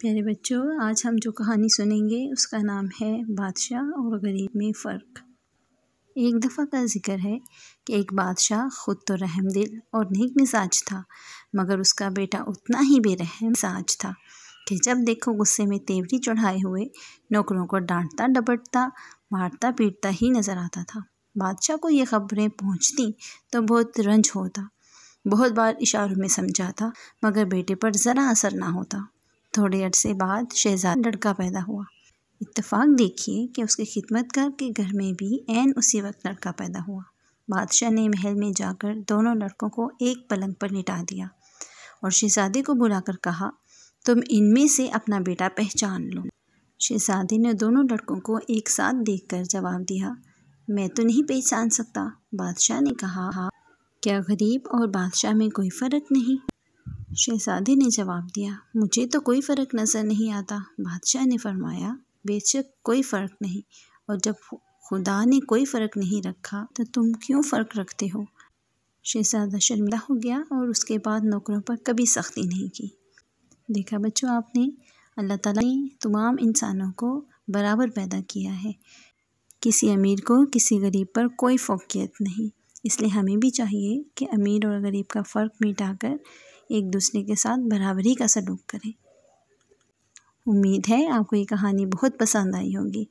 प्यारे बच्चों आज हम जो कहानी सुनेंगे उसका नाम है बादशाह और गरीब में फ़र्क एक दफ़ा का जिक्र है कि एक बादशाह ख़ुद तो रहम दिल और नेक मिजाज था मगर उसका बेटा उतना ही बेरहम मिजाज था कि जब देखो गुस्से में तेवरी चढ़ाए हुए नौकरों को डांटता डबटता मारता पीटता ही नज़र आता था बादशाह को ये खबरें पहुँचती तो बहुत रंज होता बहुत बार इशारों में समझाता मगर बेटे पर ज़रा असर ना होता थोड़े अरसे बाद शहजाद लड़का पैदा हुआ इतफाक देखिए कि उसके खिदमतगार के घर में भी एन उसी वक्त लड़का पैदा हुआ बादशाह ने महल में जाकर दोनों लड़कों को एक पलंग पर लिटा दिया और शहजादे को बुलाकर कहा तुम इनमें से अपना बेटा पहचान लो शहजादे ने दोनों लड़कों को एक साथ देखकर जवाब दिया मैं तो नहीं पहचान सकता बादशाह ने कहा हाँ, क्या गरीब और बादशाह में कोई फ़र्क नहीं शहजादे ने जवाब दिया मुझे तो कोई फ़र्क नज़र नहीं आता बादशाह ने फरमाया बेशक कोई फ़र्क नहीं और जब खुदा ने कोई फ़र्क नहीं रखा तो तुम क्यों फ़र्क रखते हो शहजादा शर्मिंदा हो गया और उसके बाद नौकरों पर कभी सख्ती नहीं की देखा बच्चों आपने अल्लाह ताला ने तमाम इंसानों को बराबर पैदा किया है किसी अमीर को किसी गरीब पर कोई फोकियत नहीं इसलिए हमें भी चाहिए कि अमीर और गरीब का फ़र्क मिटाकर एक दूसरे के साथ बराबरी का सलूक करें उम्मीद है आपको ये कहानी बहुत पसंद आई होगी